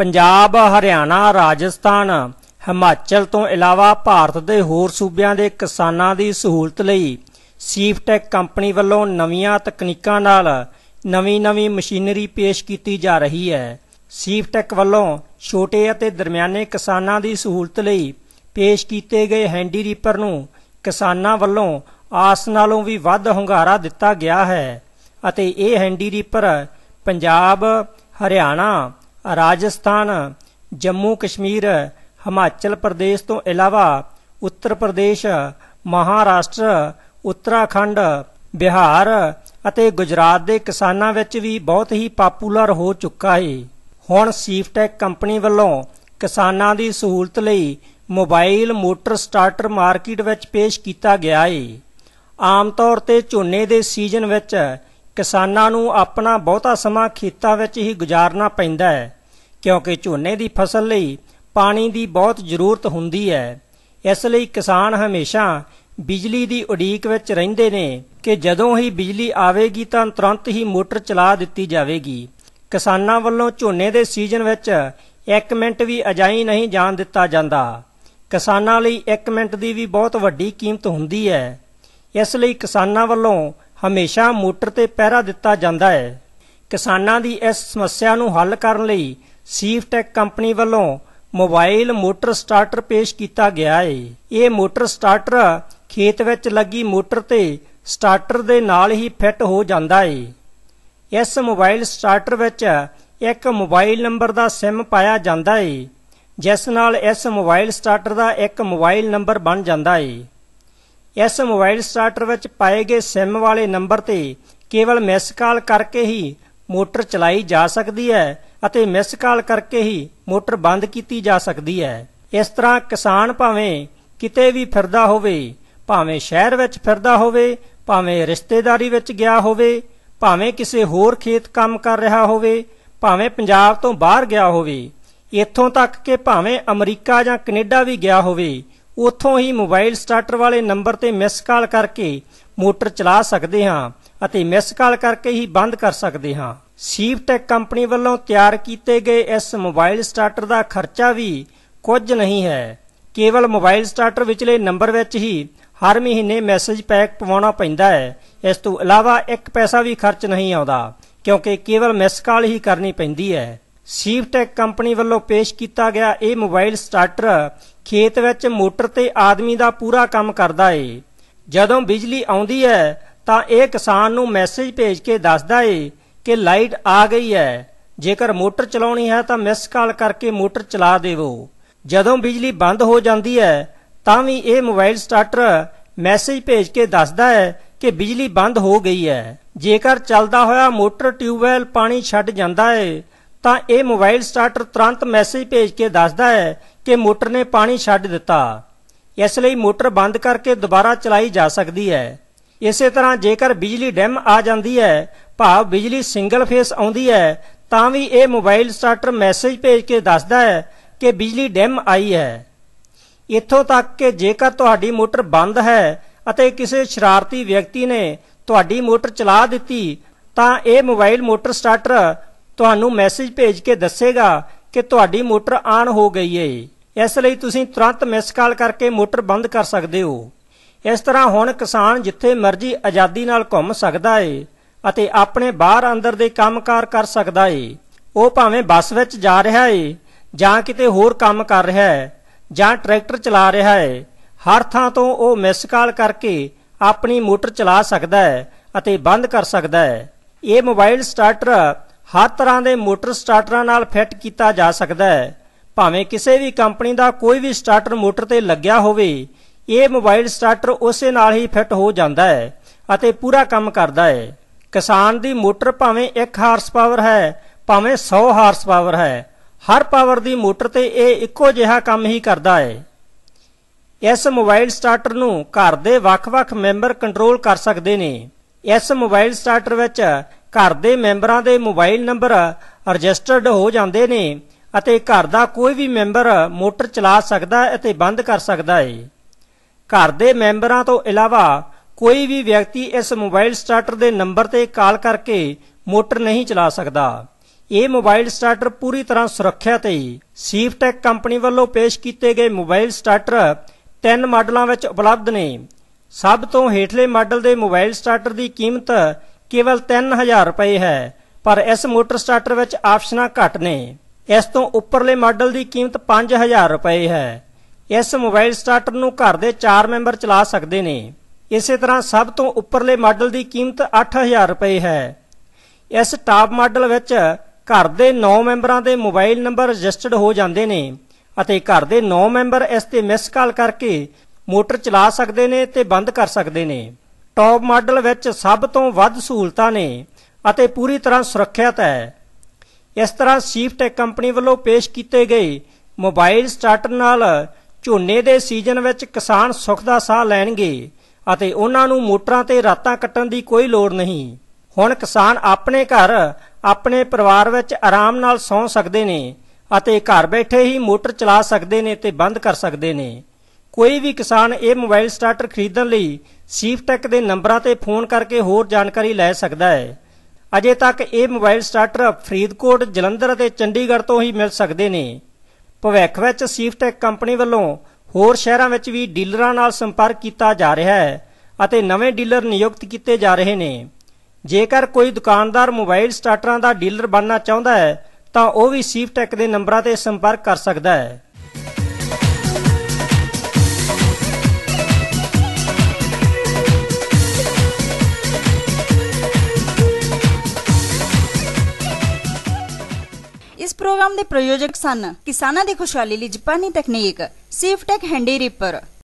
ਪੰਜਾਬ ਹਰਿਆਣਾ ਰਾਜਸਥਾਨ ਹਿਮਾਚਲ ਤੋਂ ਇਲਾਵਾ ਭਾਰਤ ਦੇ ਹੋਰ ਸੂਬਿਆਂ ਦੇ ਕਿਸਾਨਾਂ ਦੀ ਸਹੂਲਤ ਲਈ ਸੀਫਟੈਕ ਕੰਪਨੀ ਵੱਲੋਂ ਨਵੀਆਂ ਤਕਨੀਕਾਂ ਨਾਲ ਨਵੀਂ-ਨਵੀਂ ਮਸ਼ੀਨਰੀ ਪੇਸ਼ ਕੀਤੀ ਜਾ ਰਹੀ ਹੈ ਸੀਫਟੈਕ ਵੱਲੋਂ ਛੋਟੇ ਅਤੇ ਦਰਮਿਆਨੇ ਕਿਸਾਨਾਂ ਦੀ ਸਹੂਲਤ ਲਈ ਪੇਸ਼ ਕੀਤੇ ਗਏ ਹੈਂਡੀ ਰੀਪਰ ਨੂੰ ਕਿਸਾਨਾਂ ਵੱਲੋਂ ਆਸ ਨਾਲੋਂ ਵੀ ਵੱਧ ਹੰਗਾਰਾ ਦਿੱਤਾ ਗਿਆ ਹੈ ਅਤੇ ਇਹ ਹੈਂਡੀ ਰੀਪਰ ਪੰਜਾਬ ਹਰਿਆਣਾ ਰਾਜਸਥਾਨ ਜੰਮੂ ਕਸ਼ਮੀਰ ਹਿਮਾਚਲ ਪ੍ਰਦੇਸ਼ ਤੋਂ ਇਲਾਵਾ ਉੱਤਰ ਪ੍ਰਦੇਸ਼ ਮਹਾਰਾਸ਼ਟਰ ਉੱਤਰਾਖੰਡ ਬਿਹਾਰ ਅਤੇ ਗੁਜਰਾਤ ਦੇ ਕਿਸਾਨਾਂ ਵਿੱਚ ਵੀ ਬਹੁਤ ਹੀ ਪਪੂਲਰ ਹੋ ਚੁੱਕਾ ਹੈ ਹੁਣ ਸੀਫਟੈਕ ਕੰਪਨੀ ਵੱਲੋਂ ਕਿਸਾਨਾਂ ਦੀ ਸਹੂਲਤ ਲਈ ਮੋਬਾਈਲ ਮੋਟਰ ਸਟਾਰਟਰ ਮਾਰਕੀਟ ਵਿੱਚ ਪੇਸ਼ ਕੀਤਾ ਗਿਆ ਹੈ ਆਮ ਤੌਰ ਤੇ ਝੋਨੇ ਦੇ ਸੀਜ਼ਨ ਵਿੱਚ ਕਿਸਾਨਾਂ ਨੂੰ ਆਪਣਾ ਬਹੁਤਾ ਸਮਾਂ ਖੇਤਾਂ ਵਿੱਚ ਹੀ ਗੁਜ਼ਾਰਨਾ ਪੈਂਦਾ ਹੈ ਕਿਉਂਕਿ ਝੋਨੇ ਦੀ ਫਸਲ ਲਈ ਪਾਣੀ ਦੀ ਬਹੁਤ ਜ਼ਰੂਰਤ ਹੁੰਦੀ ਹੈ ਇਸ ਲਈ ਕਿਸਾਨ ਹਮੇਸ਼ਾ ਬਿਜਲੀ ਦੀ ਉਡੀਕ ਵਿੱਚ ਰਹਿੰਦੇ ਨੇ ਕਿ ਜਦੋਂ ਹੀ ਬਿਜਲੀ ਆਵੇਗੀ ਤਾਂ ਤੁਰੰਤ ਹੀ ਮੋਟਰ ਚਲਾ ਦਿੱਤੀ ਜਾਵੇਗੀ ਕਿਸਾਨਾਂ ਵੱਲੋਂ ਝੋਨੇ ਦੇ ਸੀਜ਼ਨ ਵਿੱਚ 1 ਮਿੰਟ ਵੀ ਅਜਾਈ ਨਹੀਂ ਜਾਣ ਦਿੱਤਾ ਜਾਂਦਾ ਕਿਸਾਨਾਂ ਲਈ 1 ਮਿੰਟ ਦੀ ਵੀ ਬਹੁਤ ਵੱਡੀ ਕੀਮਤ ਹੁੰਦੀ ਹੈ ਇਸ ਲਈ ਕਿਸਾਨਾਂ ਵੱਲੋਂ ਹਮੇਸ਼ਾ ਮੋਟਰ ਤੇ ਪਹਿਰਾ ਦਿੱਤਾ ਜਾਂਦਾ ਹੈ ਕਿਸਾਨਾਂ ਦੀ ਇਸ ਸਮੱਸਿਆ ਨੂੰ ਹੱਲ ਕਰਨ ਲਈ ਸੀਫਟੈਕ ਕੰਪਨੀ ਵੱਲੋਂ ਮੋਬਾਈਲ ਮੋਟਰ ਸਟਾਰਟਰ ਪੇਸ਼ ਕੀਤਾ ਗਿਆ ਹੈ ਇਹ ਮੋਟਰ ਸਟਾਰਟਰ ਖੇਤ ਵਿੱਚ ਲੱਗੀ ਮੋਟਰ ਤੇ ਸਟਾਰਟਰ ਦੇ ਨਾਲ ਹੀ ਫਿੱਟ ਹੋ ਜਾਂਦਾ ਹੈ ਇਸ ਮੋਬਾਈਲ ਸਟਾਰਟਰ ਵਿੱਚ ਇੱਕ ਮੋਬਾਈਲ ਨੰਬਰ ਦਾ SIM ਪਾਇਆ ਜਾਂਦਾ ਹੈ ਜਿਸ ਨਾਲ ਇਸ ਮੋਬਾਈਲ ਸਟਾਰਟਰ ਦਾ ਇੱਕ ਮੋਬਾਈਲ ਨੰਬਰ ਬਣ ਜਾਂਦਾ ਹੈ ਇਸ ਮੋਬਾਈਲ ਸਟਾਰਟਰ ਵਿੱਚ ਪਾਏ ਗਏ SIM ਵਾਲੇ ਨੰਬਰ ਤੇ ਕੇਵਲ ਮਿਸ ਕਾਲ ਕਰਕੇ ਹੀ ਮੋਟਰ ਚਲਾਈ ਜਾ ਸਕਦੀ ਹੈ ਅਤੇ ਮਿਸ ਕਾਲ ਕਰਕੇ ਹੀ ਮੋਟਰ ਬੰਦ ਕੀਤੀ ਜਾ ਸਕਦੀ ਹੈ ਇਸ ਤਰ੍ਹਾਂ ਕਿਸਾਨ ਭਾਵੇਂ ਕਿਤੇ ਵੀ ਫਿਰਦਾ ਹੋਵੇ ਭਾਵੇਂ ਸ਼ਹਿਰ ਵਿੱਚ ਫਿਰਦਾ ਹੋਵੇ ਭਾਵੇਂ ਰਿਸ਼ਤੇਦਾਰੀ ਵਿੱਚ ਗਿਆ ਹੋਵੇ ਭਾਵੇਂ ਕਿਸੇ ਹੋਰ ਖੇਤ ਕੰਮ ਕਰ ਰਿਹਾ ਹੋਵੇ ਭਾਵੇਂ ਪੰਜਾਬ ਤੋਂ ਬਾਹਰ ਗਿਆ ਹੋਵੇ ਇੱਥੋਂ ਤੱਕ ਕਿ ਭਾਵੇਂ ਅਮਰੀਕਾ ਜਾਂ ਕੈਨੇਡਾ ਵੀ ਗਿਆ ਹੋਵੇ ਉੱਥੋਂ ਹੀ ਮੋਬਾਈਲ ਸਟਾਰਟਰ ਵਾਲੇ ਨੰਬਰ ਤੇ ਮਿਸ ਕਾਲ ਕਰਕੇ ਮੋਟਰ ਚਲਾ ਸਕਦੇ ਹਾਂ ਅਤੇ ਮਿਸ ਕਾਲ ਕਰਕੇ ਹੀ ਬੰਦ ਕਰ ਸਕਦੇ ਹਾਂ ਸੀਵਟੈਕ ਕੰਪਨੀ ਵੱਲੋਂ ਤਿਆਰ ਕੀਤੇ ਗਏ ਇਸ ਮੋਬਾਈਲ ਸਟਾਰਟਰ ਦਾ ਖਰਚਾ ਵੀ ਕੁਝ ਨਹੀਂ ਹੈ ਕੇਵਲ ਮੋਬਾਈਲ ਸਟਾਰਟਰ ਵਿਚਲੇ ਨੰਬਰ ਵਿੱਚ ਹੀ ਹਰ ਮਹੀਨੇ ਮੈਸੇਜ ਪੈਕ ਪਵਾਉਣਾ ਪੈਂਦਾ ਹੈ ਇਸ ਤੋਂ ਇਲਾਵਾ ਇੱਕ ਪੈਸਾ ਵੀ ਖਰਚ ਨਹੀਂ ਆਉਂਦਾ ਕਿਉਂਕਿ ਕੇਵਲ ਮਿਸ ਕਾਲ ਹੀ ਕਰਨੀ ਪੈਂਦੀ ਹੈ ਸੀਵਟੈਕ ਕੰਪਨੀ ਵੱਲੋਂ ਪੇਸ਼ ਕੀਤਾ ਗਿਆ ਇਹ ਮੋਬਾਈਲ ਸਟਾਰਟਰ ਖੇਤ ਵਿੱਚ ਮੋਟਰ ਤੇ ਆਦਮੀ ਦਾ ਪੂਰਾ ਕੰਮ ਕਰਦਾ ਏ ਜਦੋਂ ਬਿਜਲੀ ਆਉਂਦੀ ਹੈ ਤਾਂ ਇਹ ਕਿਸਾਨ ਨੂੰ ਮੈਸੇਜ ਭੇਜ ਕੇ ਦੱਸਦਾ ਏ ਕਿ ਲਾਈਟ ਆ ਗਈ ਹੈ ਜੇਕਰ ਮੋਟਰ ਚਲਾਉਣੀ ਹੈ ਤਾਂ ਮਿਸ ਕਾਲ ਕਰਕੇ ਮੋਟਰ ਚਲਾ ਦੇਵੋ ਜਦੋਂ ਬਿਜਲੀ ਬੰਦ ਹੋ ਜਾਂਦੀ ਹੈ ਤਾਂ ਵੀ ਇਹ ਮੋਬਾਈਲ ਸਟਾਰਟਰ ਮੈਸੇਜ ਭੇਜ ਕੇ ਦੱਸਦਾ ਹੈ ਕਿ ਬਿਜਲੀ ਬੰਦ ਹੋ ਗਈ ਹੈ ਜੇਕਰ ਚੱਲਦਾ ਹੋਇਆ ਮੋਟਰ ਟਿਊਬਵੈਲ ਪਾਣੀ ਛੱਡ ਜਾਂਦਾ ਹੈ ਤਾਂ ਇਹ ਮੋਬਾਈਲ ਸਟਾਰਟਰ ਤੁਰੰਤ ਮੈਸੇਜ ਭੇਜ ਕੇ ਦੱਸਦਾ ਹੈ ਕਿ ਮੋਟਰ ਨੇ ਪਾਣੀ ਛੱਡ ਦਿੱਤਾ ਇਸ ਲਈ ਮੋਟਰ ਬੰਦ ਕਰਕੇ ਦੁਬਾਰਾ ਚਲਾਈ ਜਾ ਸਕਦੀ ਹੈ ਇਸੇ ਤਰ੍ਹਾਂ ਜੇਕਰ ਬਿਜਲੀ ਡੈਮ ਆ ਜਾਂਦੀ ਹੈ ਭਾਵ ਬਿਜਲੀ ਸਿੰਗਲ ਫੇਸ ਆਉਂਦੀ ਹੈ ਤਾਂ ਵੀ ਇਹ ਮੋਬਾਈਲ ਸਟਾਰਟਰ ਮੈਸੇਜ ਭੇਜ ਕੇ ਦੱਸਦਾ ਹੈ ਕਿ ਬਿਜਲੀ ਡੈਮ ਆਈ ਹੈ ਇੱਥੋਂ ਤੱਕ ਕਿ ਜੇਕਰ ਤੁਹਾਡੀ ਮੋਟਰ ਬੰਦ ਹੈ ਅਤੇ ਕਿਸੇ ਸ਼ਰਾਰਤੀ ਵਿਅਕਤੀ ਨੇ ਤੁਹਾਡੀ ਮੋਟਰ ਚਲਾ ਦਿੱਤੀ ਤਾਂ ਇਹ ਮੋਬਾਈਲ ਮੋਟਰ ਸਟਾਰਟਰ ਤੁਹਾਨੂੰ ਮੈਸੇਜ ਭੇਜ ਕੇ ਦੱਸੇਗਾ ਕਿ ਤੁਹਾਡੀ ਮੋਟਰ ਆਨ ਹੋ ਗਈ ਏ ਇਸ ਲਈ ਤੁਸੀਂ ਤੁਰੰਤ ਮਿਸ ਕਾਲ ਕਰਕੇ ਮੋਟਰ ਬੰਦ ਕਰ ਸਕਦੇ ਹੋ ਇਸ ਤਰ੍ਹਾਂ ਹੁਣ ਕਿਸਾਨ ਜਿੱਥੇ ਮਰਜ਼ੀ ਆਜ਼ਾਦੀ ਨਾਲ ਘੁੰਮ ਸਕਦਾ ਏ ਅਤੇ ਆਪਣੇ ਬਾਹਰ ਅੰਦਰ ਦੇ ਕੰਮਕਾਰ ਕਰ ਸਕਦਾ ਏ ਉਹ ਭਾਵੇਂ ਬੱਸ ਵਿੱਚ ਜਾ ਰਿਹਾ ਏ ਜਾਂ ਕਿਤੇ ਹੋਰ ਕੰਮ ਕਰ ਰਿਹਾ ਹੈ ਜਾਂ ਟਰੈਕਟਰ ਚਲਾ ਰਿਹਾ ਹੈ ਹਰ ਥਾਂ ਤੋਂ ਉਹ ਮਿਸ ਕਾਲ ਕਰਕੇ ਆਪਣੀ ਮੋਟਰ ਚਲਾ ਸਕਦਾ ਹੈ ਅਤੇ ਬੰਦ ਕਰ ਸਕਦਾ ਹੈ ਇਹ ਮੋਬਾਈਲ ਸਟਾਰਟਰ ਹਰ ਤਰ੍ਹਾਂ ਦੇ ਮੋਟਰ ਸਟਾਰਟਰਾਂ ਨਾਲ ਫਿੱਟ ਕੀਤਾ ਜਾ ਸਕਦਾ ਹੈ ਭਾਵੇਂ ਕਿਸੇ ਵੀ ਕੰਪਨੀ ਦਾ ਕੋਈ ਵੀ ਸਟਾਰਟਰ ਮੋਟਰ ਤੇ ਲੱਗਿਆ ਹੋਵੇ ਇਹ ਮੋਬਾਈਲ ਸਟਾਰਟਰ ਉਸੇ ਨਾਲ ਹੀ ਫਿੱਟ ਹੋ ਜਾਂਦਾ ਹੈ ਅਤੇ ਪੂਰਾ ਕੰਮ ਕਰਦਾ ਹੈ ਕਿਸਾਨ ਦੀ ਮੋਟਰ ਭਾਵੇਂ 1 ਹਾਰਸ ਪਾਵਰ ਹੈ ਭਾਵੇਂ 100 ਹਾਰਸ ਪਾਵਰ ਹੈ ਹਰ ਪਾਵਰ ਦੀ ਮੋਟਰ ਤੇ ਇਹ ਇੱਕੋ ਜਿਹਾ ਕੰਮ ਹੀ ਕਰਦਾ ਹੈ ਇਸ ਮੋਬਾਈਲ ਸਟਾਰਟਰ ਨੂੰ ਘਰ ਦੇ ਵੱਖ-ਵੱਖ ਮੈਂਬਰ ਕੰਟਰੋਲ ਕਰ ਸਕਦੇ ਨੇ ਇਸ ਮੋਬਾਈਲ ਸਟਾਰਟਰ ਵਿੱਚ ਘਰ ਦੇ ਮੈਂਬਰਾਂ ਦੇ ਮੋਬਾਈਲ ਨੰਬਰ ਰਜਿਸਟਰਡ ਹੋ ਜਾਂਦੇ ਨੇ ਅਤੇ ਘਰ ਦਾ ਕੋਈ ਵੀ ਮੈਂਬਰ ਮੋਟਰ ਚਲਾ ਸਕਦਾ ਹੈ ਅਤੇ ਬੰਦ ਕਰ ਸਕਦਾ ਹੈ ਘਰ ਦੇ ਮੈਂਬਰਾਂ ਤੋਂ ਇਲਾਵਾ ਕੋਈ ਵੀ ਵਿਅਕਤੀ ਇਸ ਮੋਬਾਈਲ ਸਟਾਰਟਰ ਦੇ ਨੰਬਰ ਤੇ ਕਾਲ ਕਰਕੇ ਮੋਟਰ ਨਹੀਂ ਚਲਾ ਸਕਦਾ ਇਹ ਮੋਬਾਈਲ ਸਟਾਰਟਰ ਪੂਰੀ ਤਰ੍ਹਾਂ ਸੁਰੱਖਿਅਤ ਹੈ ਸੀਫਟੈਕ ਕੰਪਨੀ ਵੱਲੋਂ ਪੇਸ਼ ਕੀਤੇ ਗਏ ਮੋਬਾਈਲ ਸਟਾਰਟਰ ਤਿੰਨ ਮਾਡਲਾਂ ਵਿੱਚ ਉਪਲਬਧ ਨੇ ਸਭ ਤੋਂ ਹੇਠਲੇ ਮਾਡਲ ਦੇ ਮੋਬਾਈਲ ਸਟਾਰਟਰ ਦੀ ਕੀਮਤ ਕੇਵਲ 3000 ਰੁਪਏ ਹੈ ਪਰ ਇਸ ਮੋਟਰ ਸਟਾਰਟਰ ਵਿੱਚ ਆਪਸ਼ਨਾਂ ਘੱਟ ਨੇ ਇਸ ਤੋਂ ਉੱਪਰਲੇ ਮਾਡਲ ਦੀ ਕੀਮਤ 5000 ਰੁਪਏ ਹੈ ਇਸ ਮੋਬਾਈਲ ਸਟਾਰਟਰ ਨੂੰ ਘਰ ਦੇ 4 ਮੈਂਬਰ ਚਲਾ ਸਕਦੇ ਨੇ ਇਸੇ ਤਰ੍ਹਾਂ ਸਭ ਤੋਂ ਉੱਪਰਲੇ ਮਾਡਲ ਦੀ ਕੀਮਤ 8000 ਰੁਪਏ ਹੈ ਇਸ ਟਾਪ ਮਾਡਲ ਵਿੱਚ ਘਰ ਦੇ 9 ਮੈਂਬਰਾਂ ਦੇ ਮੋਬਾਈਲ ਨੰਬਰ ਰਜਿਸਟਰਡ ਹੋ ਜਾਂਦੇ ਨੇ ਅਤੇ ਘਰ ਦੇ 9 ਮੈਂਬਰ ਇਸ ਤੇ ਮਿਸ ਕਾਲ ਕਰਕੇ ਮੋਟਰ ਚਲਾ ਸਕਦੇ ਨੇ ਤੇ ਬੰਦ ਕਰ ਸਕਦੇ ਨੇ ਟੌਪ ਮਾਡਲ ਵਿੱਚ ਸਭ ਤੋਂ ਵੱਧ ਸਹੂਲਤਾਂ ਨੇ ਅਤੇ ਪੂਰੀ ਤਰ੍ਹਾਂ ਸੁਰੱਖਿਅਤ ਹੈ ਇਸ ਤਰ੍ਹਾਂ ਸੀਫਟੈਕ ਕੰਪਨੀ ਵੱਲੋਂ ਪੇਸ਼ ਕੀਤੇ ਗਏ ਮੋਬਾਈਲ ਸਟਾਰਟਰ ਨਾਲ ਝੋਨੇ ਦੇ ਸੀਜ਼ਨ ਵਿੱਚ ਕਿਸਾਨ ਸੁੱਖ ਦਾ ਸਾਹ ਲੈਣਗੇ ਅਤੇ ਉਹਨਾਂ ਨੂੰ ਮੋਟਰਾਂ ਤੇ ਰਾਤਾਂ ਕੱਟਣ ਦੀ ਕੋਈ ਲੋੜ ਨਹੀਂ ਹੁਣ ਕਿਸਾਨ ਆਪਣੇ ਘਰ ਆਪਣੇ ਪਰਿਵਾਰ ਵਿੱਚ ਆਰਾਮ ਨਾਲ ਸੌਂ ਸਕਦੇ ਨੇ ਅਤੇ ਘਰ ਬੈਠੇ ਹੀ ਮੋਟਰ ਚਲਾ ਸਕਦੇ ਨੇ ਤੇ ਬੰਦ ਕਰ ਸਕਦੇ ਨੇ ਕੋਈ ਵੀ ਕਿਸਾਨ ਇਹ ਮੋਬਾਈਲ ਸਟਾਰਟਰ ਖਰੀਦਣ ਲਈ ਸੀਫਟੈਕ ਦੇ ਨੰਬਰਾਂ ਤੇ ਫੋਨ ਕਰਕੇ ਹੋਰ ਜਾਣਕਾਰੀ ਲੈ ਸਕਦਾ ਹੈ ਅਜੇ ਤੱਕ ਇਹ ਮੋਬਾਈਲ ਸਟਾਰਟਰ ਫਰੀਦਕੋਟ ਜਲੰਧਰ ਅਤੇ ਚੰਡੀਗੜ੍ਹ ਤੋਂ ਹੀ ਮਿਲ ਸਕਦੇ ਨੇ ਭਵਿੱਖ ਵਿੱਚ ਸੀਫਟੈਕ ਕੰਪਨੀ ਵੱਲੋਂ ਹੋਰ ਸ਼ਹਿਰਾਂ ਵਿੱਚ ਵੀ ਡੀਲਰਾਂ ਨਾਲ ਸੰਪਰਕ ਕੀਤਾ ਜਾ ਰਿਹਾ ਹੈ ਅਤੇ ਨਵੇਂ ਡੀਲਰ ਨਿਯੁਕਤ ਕੀਤੇ ਜਾ ਰਹੇ ਨੇ ਜੇਕਰ ਕੋਈ ਦੁਕਾਨਦਾਰ ਮੋਬਾਈਲ ਸਟਾਰਟਰਾਂ ਦਾ ਡੀਲਰ ਬਣਨਾ ਚਾਹੁੰਦਾ ਹੈ ਤਾਂ ਉਹ ਵੀ ਸੀਫਟੈਕ ਦੇ ਨੰਬਰਾਂ ਤੇ ਸੰਪਰਕ ਕਰ ਸਕਦਾ ਹੈ ਪ੍ਰੋਗਰਾਮ ਦੇ ਪ੍ਰਯੋਜਕ ਸਨ ਕਿਸਾਨਾਂ ਦੀ ਖੁਸ਼ਹਾਲੀ ਲਈ ਜਪਾਨੀ ਤਕਨੀਕ ਸੇਫਟੈਕ ਹੈਂਡੀ ਰਿਪਰ